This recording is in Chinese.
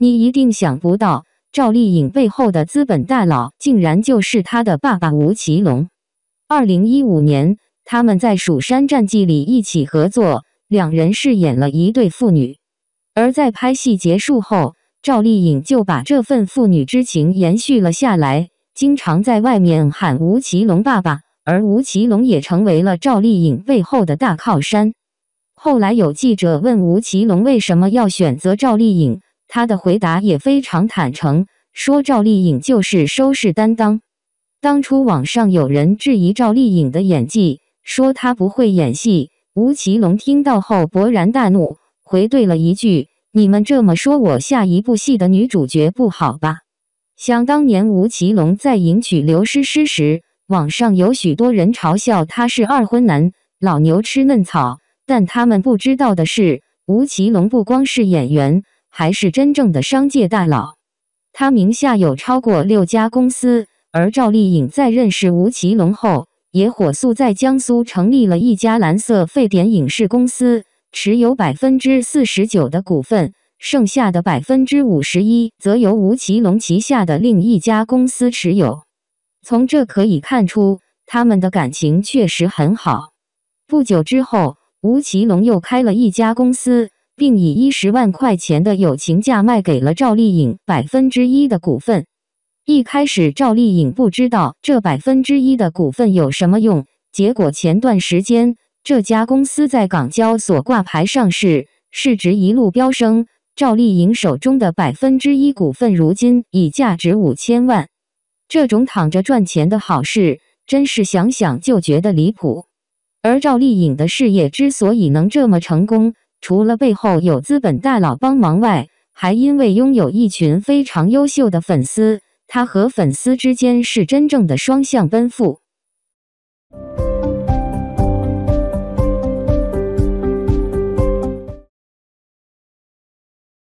你一定想不到，赵丽颖背后的资本大佬竟然就是她的爸爸吴奇隆。二零一五年，他们在《蜀山战纪》里一起合作，两人饰演了一对父女。而在拍戏结束后，赵丽颖就把这份父女之情延续了下来，经常在外面喊吴奇隆爸爸，而吴奇隆也成为了赵丽颖背后的大靠山。后来有记者问吴奇隆为什么要选择赵丽颖？他的回答也非常坦诚，说赵丽颖就是收视担当。当初网上有人质疑赵丽颖的演技，说她不会演戏。吴奇隆听到后勃然大怒，回怼了一句：“你们这么说，我下一部戏的女主角不好吧？”想当年，吴奇隆在迎娶刘诗诗时，网上有许多人嘲笑他是二婚男、老牛吃嫩草。但他们不知道的是，吴奇隆不光是演员。还是真正的商界大佬，他名下有超过六家公司。而赵丽颖在认识吴奇隆后，也火速在江苏成立了一家蓝色沸点影视公司，持有百分之四十九的股份，剩下的百分之五十一则由吴奇隆旗下的另一家公司持有。从这可以看出，他们的感情确实很好。不久之后，吴奇隆又开了一家公司。并以一十万块钱的友情价卖给了赵丽颖百分之一的股份。一开始，赵丽颖不知道这百分之一的股份有什么用。结果前段时间，这家公司在港交所挂牌上市，市值一路飙升。赵丽颖手中的百分之一股份如今已价值五千万。这种躺着赚钱的好事，真是想想就觉得离谱。而赵丽颖的事业之所以能这么成功，除了背后有资本大佬帮忙外，还因为拥有一群非常优秀的粉丝，他和粉丝之间是真正的双向奔赴。